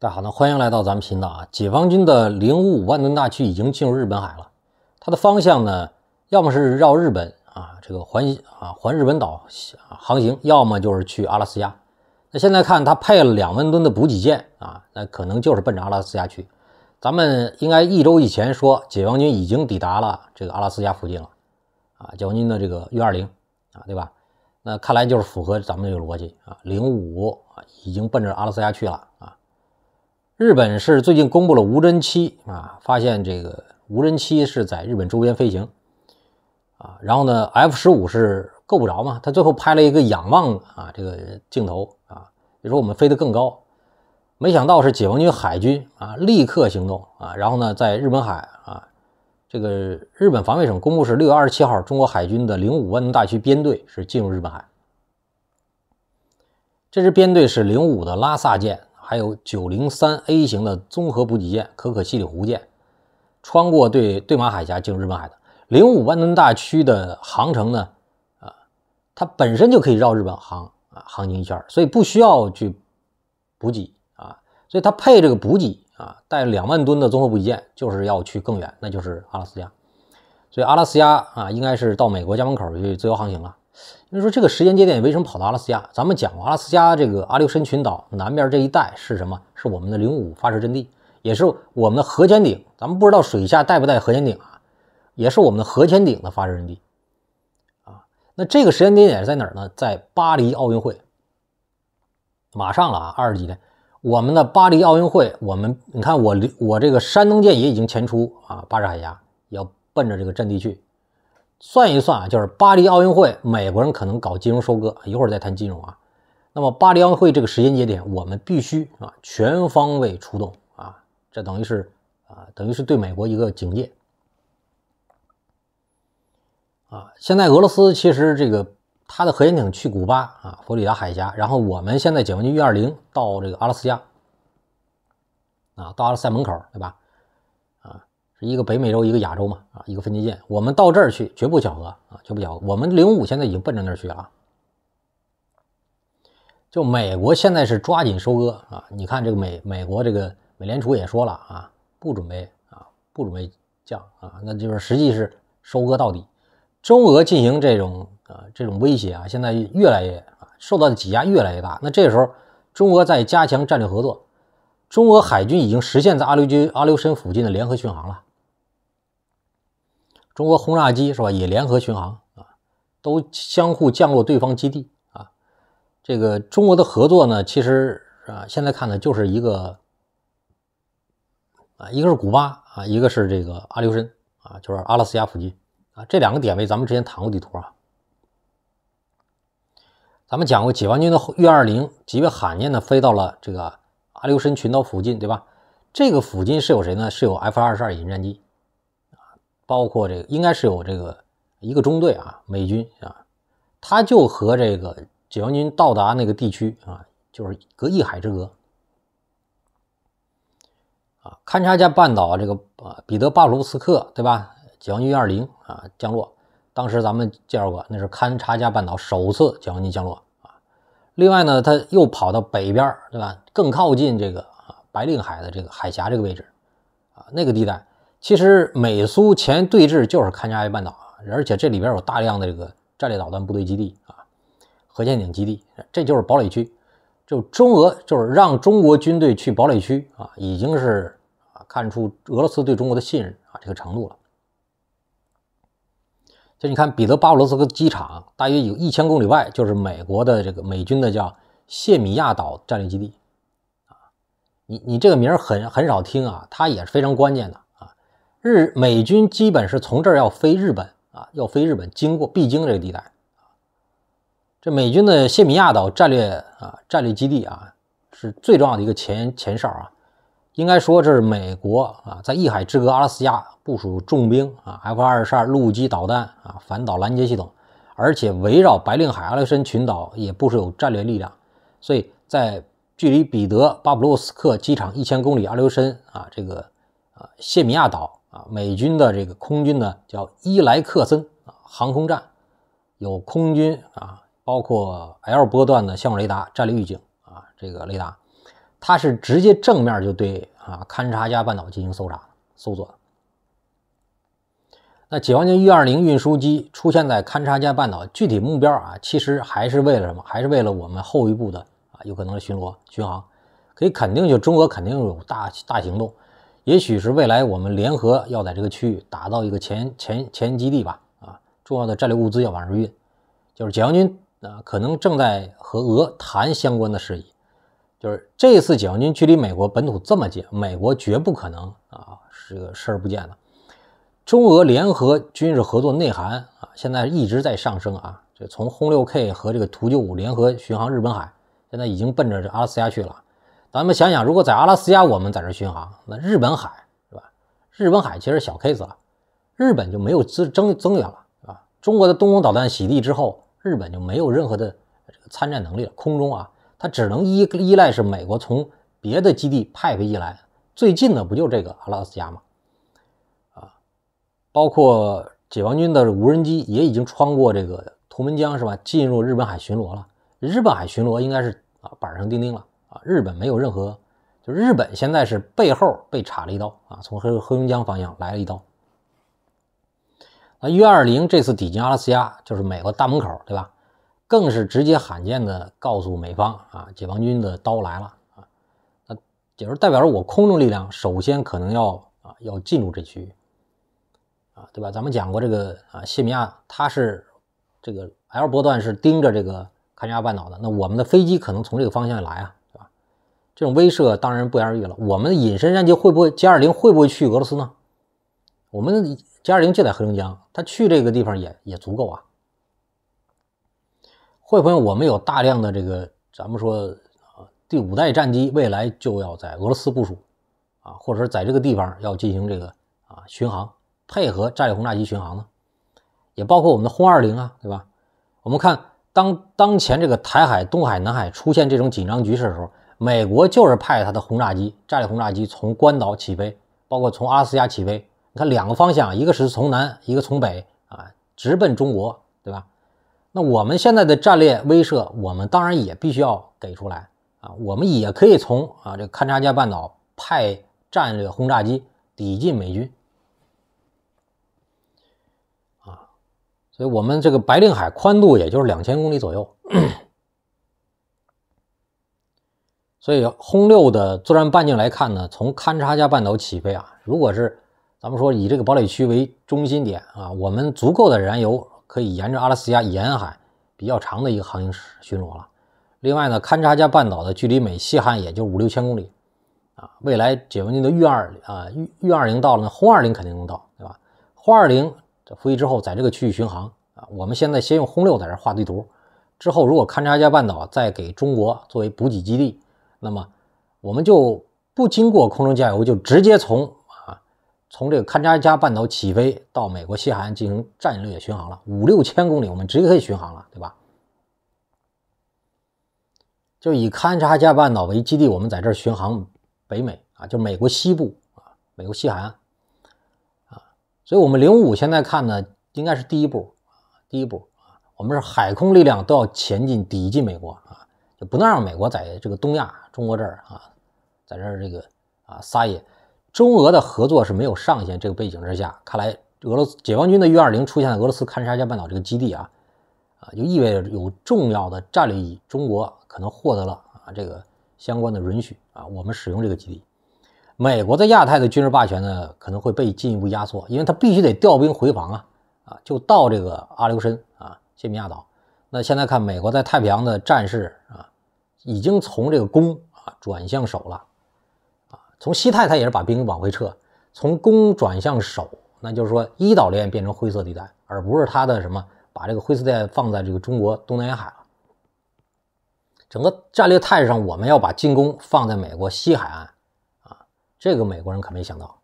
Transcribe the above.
大家好，那欢迎来到咱们频道啊！解放军的零五五万吨大驱已经进入日本海了，它的方向呢，要么是绕日本啊，这个环啊环日本岛航航行，要么就是去阿拉斯加。那现在看它配了两万吨的补给舰啊，那可能就是奔着阿拉斯加去。咱们应该一周以前说解放军已经抵达了这个阿拉斯加附近了啊，解放军的这个 U 二零啊，对吧？那看来就是符合咱们这个逻辑啊，零五啊已经奔着阿拉斯加去了啊。日本是最近公布了无人机啊，发现这个无人机是在日本周边飞行啊，然后呢，F 十五是够不着嘛，他最后拍了一个仰望啊这个镜头啊，就说我们飞得更高，没想到是解放军海军啊，立刻行动啊，然后呢，在日本海啊，这个日本防卫省公布是六月二十七号，中国海军的零五万吨大驱编队是进入日本海，这支编队是零五的拉萨舰。还有九零三 A 型的综合补给舰“可可西里湖”舰，穿过对对马海峡进入日本海的零五万吨大驱的航程呢？啊，它本身就可以绕日本航啊航行一圈，所以不需要去补给啊。所以它配这个补给啊，带两万吨的综合补给舰，就是要去更远，那就是阿拉斯加。所以阿拉斯加啊，应该是到美国家门口去自由航行了。那说这个时间节点为什么跑到阿拉斯加？咱们讲过，阿拉斯加这个阿留申群岛南边这一带是什么？是我们的零五五发射阵地，也是我们的核潜艇。咱们不知道水下带不带核潜艇啊，也是我们的核潜艇的发射阵地啊。那这个时间节点是在哪儿呢？在巴黎奥运会，马上了啊，二十几天。我们的巴黎奥运会，我们你看，我我这个山东舰也已经前出啊，巴士海峡要奔着这个阵地去。算一算啊，就是巴黎奥运会，美国人可能搞金融收割，一会儿再谈金融啊。那么巴黎奥运会这个时间节点，我们必须啊全方位出动啊，这等于是啊等于是对美国一个警戒啊。现在俄罗斯其实这个他的核潜艇去古巴啊，佛里达海峡，然后我们现在解放军运二零到这个阿拉斯加啊，到阿拉斯加门口，对吧？一个北美洲，一个亚洲嘛，啊，一个分界线。我们到这儿去，绝不巧合啊，绝不巧合。我们零五现在已经奔着那儿去了。就美国现在是抓紧收割啊，你看这个美美国这个美联储也说了啊，不准备啊，不准备降啊，那就是实际是收割到底。中俄进行这种啊这种威胁啊，现在越来越啊受到的挤压越来越大。那这时候，中俄在加强战略合作，中俄海军已经实现在阿留军阿留申附近的联合巡航了。中国轰炸机是吧？也联合巡航啊，都相互降落对方基地啊。这个中国的合作呢，其实啊，现在看呢，就是一个啊，一个是古巴啊，一个是这个阿留申啊，就是阿拉斯加附近啊。这两个点位，咱们之前谈过地图啊，咱们讲过，解放军的运二零极为罕见的飞到了这个阿留申群岛附近，对吧？这个附近是有谁呢？是有 F 二十二隐身机。包括这个应该是有这个一个中队啊，美军啊，他就和这个解放军到达那个地区啊，就是隔一海之隔啊，勘察加半岛这个啊彼得巴鲁斯克对吧？解放军二零啊降落，当时咱们介绍过，那是勘察加半岛首次解放军降落啊。另外呢，他又跑到北边对吧？更靠近这个啊白令海的这个海峡这个位置啊，那个地带。其实美苏前对峙就是堪察加半岛，而且这里边有大量的这个战略导弹部队基地啊，核潜艇基地，这就是堡垒区。就中俄就是让中国军队去堡垒区啊，已经是啊看出俄罗斯对中国的信任啊这个程度了。就你看彼得巴布罗斯克机场大约有一千公里外就是美国的这个美军的叫谢米亚岛战略基地啊，你你这个名很很少听啊，它也是非常关键的。日美军基本是从这儿要飞日本啊，要飞日本经过必经这个地带这美军的谢米亚岛战略啊战略基地啊，是最重要的一个前前哨啊。应该说这是美国啊，在一海之隔阿拉斯加部署重兵啊，F 二十二陆基导弹啊，反导拦截系统，而且围绕白令海阿留申群岛也部署有战略力量。所以在距离彼得巴布洛斯克机场一千公里阿留申啊这个啊谢米亚岛。啊，美军的这个空军呢，叫伊莱克森啊航空站，有空军啊，包括 L 波段的相位雷达、战略预警啊这个雷达，它是直接正面就对啊勘察加半岛进行搜查搜索。那解放军运二零运输机出现在勘察加半岛，具体目标啊，其实还是为了什么？还是为了我们后一步的啊有可能的巡逻巡航。可以肯定，就中俄肯定有大大行动。也许是未来我们联合要在这个区域打造一个前前前基地吧，啊，重要的战略物资要往这运，就是解放军啊，可能正在和俄谈相关的事宜，就是这次解放军距离美国本土这么近，美国绝不可能啊，是个视而不见的。中俄联合军事合作内涵啊，现在一直在上升啊，就从轰六 K 和这个图九五联合巡航日本海，现在已经奔着这阿拉斯加去了。咱们想想，如果在阿拉斯加，我们在这巡航，那日本海，是吧？日本海其实小 case 了，日本就没有增增增援了，啊。中国的东风导弹洗地之后，日本就没有任何的参战能力了。空中啊，它只能依依赖是美国从别的基地派飞机来。最近的不就这个阿拉斯加吗？啊，包括解放军的无人机也已经穿过这个图门江，是吧？进入日本海巡逻了。日本海巡逻应该是啊板上钉钉了。啊，日本没有任何，就日本现在是背后被插了一刀啊，从黑黑龙江方向来了一刀。那约二零这次抵近阿拉斯加，就是美国大门口，对吧？更是直接罕见的告诉美方啊，解放军的刀来了啊，那也就代表着我空中力量首先可能要啊要进入这区域，啊，对吧？咱们讲过这个啊，西米亚它是这个 L 波段是盯着这个堪察加半岛的，那我们的飞机可能从这个方向来啊。这种威慑当然不言而喻了。我们的隐身战机会不会歼二零会不会去俄罗斯呢？我们歼二零就在黑龙江，它去这个地方也也足够啊。会不会我们有大量的这个咱们说啊第五代战机未来就要在俄罗斯部署啊，或者说在这个地方要进行这个啊巡航，配合战略轰炸机巡航呢？也包括我们的轰二零啊，对吧？我们看当当前这个台海、东海、南海出现这种紧张局势的时候。美国就是派他的轰炸机、战略轰炸机从关岛起飞，包括从阿斯加起飞，你看两个方向，一个是从南，一个从北啊，直奔中国，对吧？那我们现在的战略威慑，我们当然也必须要给出来啊，我们也可以从啊这个勘察加半岛派战略轰炸机抵近美军啊，所以我们这个白令海宽度也就是两千公里左右。所以轰六的作战半径来看呢，从堪察加半岛起飞啊，如果是咱们说以这个堡垒区为中心点啊，我们足够的燃油可以沿着阿拉斯加沿海比较长的一个航行巡逻了。另外呢，勘察加半岛的距离美西岸也就五六千公里啊。未来解放军的运二啊运运二零到了，呢，轰二零肯定能到，对吧？轰二零这服役之后，在这个区域巡航啊。我们现在先用轰六在这画地图，之后如果勘察加半岛再给中国作为补给基地。那么，我们就不经过空中加油，就直接从啊，从这个堪察加半岛起飞，到美国西海岸进行战略巡航了，五六千公里，我们直接可以巡航了，对吧？就以堪察加半岛为基地，我们在这儿巡航北美啊，就美国西部啊，美国西海岸啊，所以，我们零五五现在看呢，应该是第一步，第一步啊，我们是海空力量都要前进，抵近美国啊。不能让美国在这个东亚、中国这儿啊，在这儿这个啊撒野。中俄的合作是没有上限。这个背景之下，看来俄罗斯解放军的运20出现在俄罗斯堪察加半岛这个基地啊，啊，就意味着有重要的战略意义。中国可能获得了啊这个相关的允许啊，我们使用这个基地。美国在亚太的军事霸权呢，可能会被进一步压缩，因为他必须得调兵回防啊啊，就到这个阿留申啊、谢米亚岛。那现在看美国在太平洋的战事啊。已经从这个攻啊转向守了，啊，从西太他也是把兵往回撤，从攻转向守，那就是说一岛链变成灰色地带，而不是他的什么把这个灰色地带放在这个中国东南沿海了。整个战略态势上，我们要把进攻放在美国西海岸，啊，这个美国人可没想到。